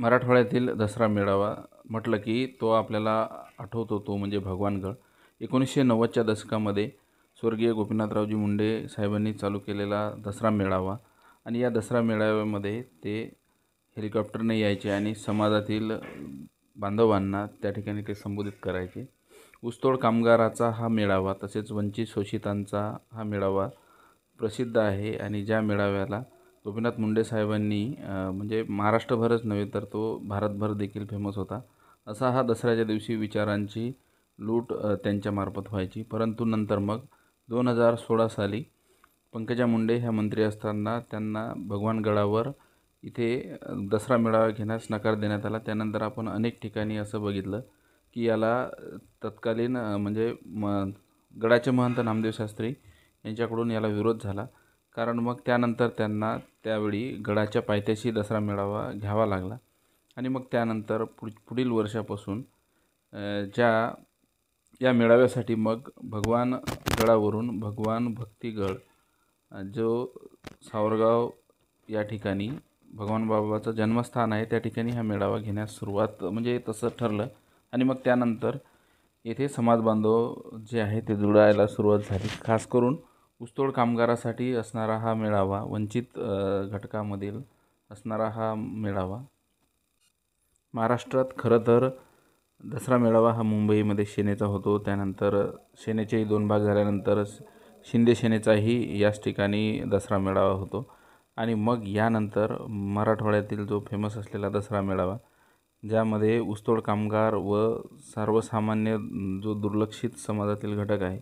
मराठवाड्यातील दसरा मेळावा म्हटलं की तो आपल्याला आठवतो तो म्हणजे भगवानगड एकोणीसशे नव्वदच्या दशकामध्ये स्वर्गीय गोपीनाथरावजी मुंडे साहेबांनी चालू केलेला दसरा मेळावा आणि या दसरा मेळाव्यामध्ये ते हेलिकॉप्टरने यायचे आणि समाजातील बांधवांना त्या ठिकाणी ते संबोधित करायचे ऊसतोड कामगाराचा हा मेळावा तसेच वंचित शोषितांचा हा मेळावा प्रसिद्ध आहे आणि ज्या मेळाव्याला गोपीनाथ मुंडे साहेबांनी म्हणजे महाराष्ट्रभरच नव्हे तर तो भारतभर देखील फेमस होता असा हा दसऱ्याच्या दिवशी विचारांची लूट त्यांच्यामार्फत व्हायची परंतु नंतर मग दोन हजार सोळा साली पंकजा मुंडे ह्या मंत्री असताना त्यांना भगवान गडावर इथे दसरा मेळावा घेण्यास नकार देण्यात आला त्यानंतर आपण अनेक ठिकाणी असं बघितलं की याला तत्कालीन म्हणजे म गडाचे महंत नामदेव शास्त्री यांच्याकडून याला विरोध झाला कारण मग त्यानंतर त्यांना त्यावेळी गडाच्या पायथ्याशी दसरा मेळावा घ्यावा लागला आणि मग त्यानंतर पुढ पुढील वर्षापासून ज्या या मेळाव्यासाठी मग भगवान गडावरून भगवान भक्तिगड जो सावरगाव या ठिकाणी भगवान बाबाचं जन्मस्थान आहे त्या ठिकाणी हा मेळावा घेण्यास सुरुवात म्हणजे तसं ठरलं आणि मग त्यानंतर येथे समाजबांधव जे आहे ते जुळायला सुरुवात झाली खास करून ऊसतोड कामगारासाठी असणारा हा मेळावा वंचित घटकामधील असणारा हा मेळावा महाराष्ट्रात खरं तर दसरा मेळावा हा मुंबईमध्ये शेनेचा होतो त्यानंतर सेनेचेही दोन भाग झाल्यानंतर शिंदे सेनेचाही याच ठिकाणी दसरा मेळावा होतो आणि मग यानंतर मराठवाड्यातील जो फेमस असलेला दसरा मेळावा ज्यामध्ये ऊसतोड कामगार व सर्वसामान्य जो दुर्लक्षित समाजातील घटक आहे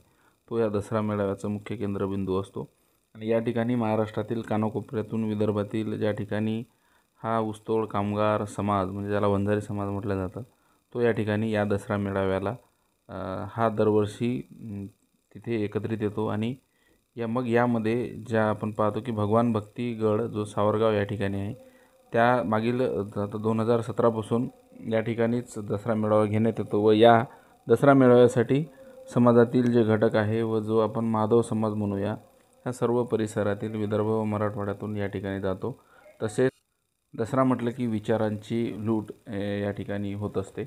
तो या दसरा मेळाव्याचा मुख्य केंद्रबिंदू असतो आणि या ठिकाणी महाराष्ट्रातील कानाकोपऱ्यातून विदर्भातील ज्या ठिकाणी हा ऊसतोड कामगार समाज म्हणजे ज्याला वंजारी समाज म्हटलं जातं तो या ठिकाणी या दसरा मेळाव्याला हा दरवर्षी तिथे एकत्रित येतो आणि या मग यामध्ये ज्या आपण पाहतो की भगवान भक्तीगड जो सावरगाव या ठिकाणी आहे त्या मागील आता दोन हजार सतरापासून या ठिकाणीच दसरा मेळावा घेण्यात येतो व या दसरा मेळाव्यासाठी समाजातील जे घटक आहे व जो आपण माधव समाज म्हणूया ह्या सर्व परिसरातील विदर्भ व मराठवाड्यातून या ठिकाणी जातो तसेच दसरा म्हटलं की विचारांची लूट या ठिकाणी होत असते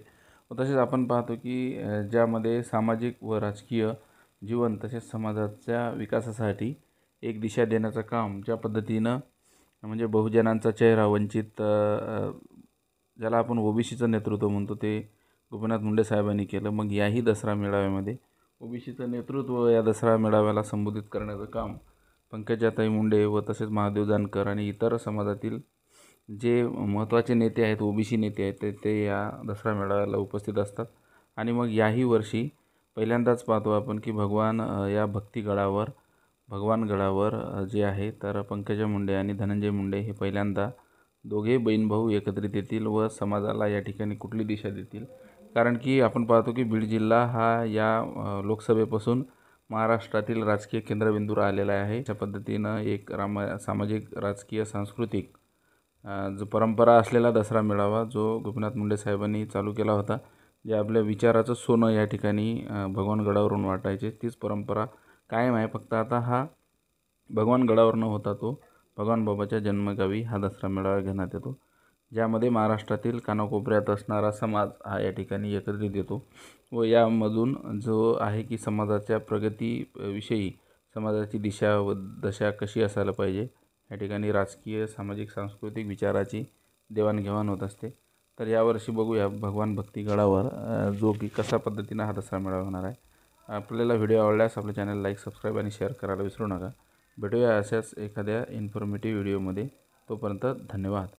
तसेच आपण पाहतो की ज्यामध्ये सामाजिक व राजकीय जीवन तसेच समाजाच्या विकासासाठी एक दिशा देण्याचं काम ज्या पद्धतीनं म्हणजे बहुजनांचा चेहरा वंचित ज्याला आपण ओबीसीचं नेतृत्व म्हणतो ते गोपीनाथ मुंडे साहेबांनी केलं मग याही दसरा मेळाव्यामध्ये ओबीसीचं नेतृत्व या दसरा मेळाव्याला संबोधित करण्याचं काम पंकजाताई मुंडे व तसेच महादेव जानकर आणि इतर समाजातील जे महत्त्वाचे नेते आहेत ओबीसी नेते आहेत ते ते या दसरा मेळाव्याला उपस्थित असतात आणि मग याही वर्षी पहिल्यांदाच पाहतो आपण की भगवान या भक्तीगडावर गडावर जे आहे तर पंकजा मुंडे आणि धनंजय मुंडे हे पहिल्यांदा दोघे बहीण भाऊ एकत्रित येतील व समाजाला या ठिकाणी कुठली दिशा देतील कारण की आपण पाहतो की बीड जिल्हा हा या लोकसभेपासून महाराष्ट्रातील राजकीय केंद्रबिंदू आलेला आहे अशा पद्धतीनं एक राम सामाजिक राजकीय सांस्कृतिक जो परंपरा असलेला दसरा मेळावा जो गोपीनाथ मुंडे साहेबांनी चालू केला होता जे आपल्या विचाराचं सोनं या ठिकाणी भगवानगडावरून वाटायचे तीच परंपरा कायम आहे फक्त आता हा भगवानगडावर न होता तो भगवान बाबाच्या जन्मगावी हा दसरा मेळावा घेण्यात येतो ज्यामध्ये महाराष्ट्रातील कानाकोपऱ्यात असणारा समाज हा या ठिकाणी एकत्रित येतो व यामधून जो आहे की समाजाच्या प्रगतीविषयी समाजाची दिशा व दशा कशी असायला पाहिजे या ठिकाणी राजकीय सामाजिक सांस्कृतिक विचाराची देवाणघेवाण होत असते तर यावर्षी बघूया भगवान भक्तीगडावर जो की कशा पद्धतीनं हा दसरा मेळावा होणार आहे आपल्याला व्हिडिओ आवडल्यास आपल्या चॅनल लाईक सबस्क्राईब आणि शेअर करायला विसरू नका भेटूया अशाच एखाद्या इन्फॉर्मेटिव्ह व्हिडिओमध्ये तोपर्यंत धन्यवाद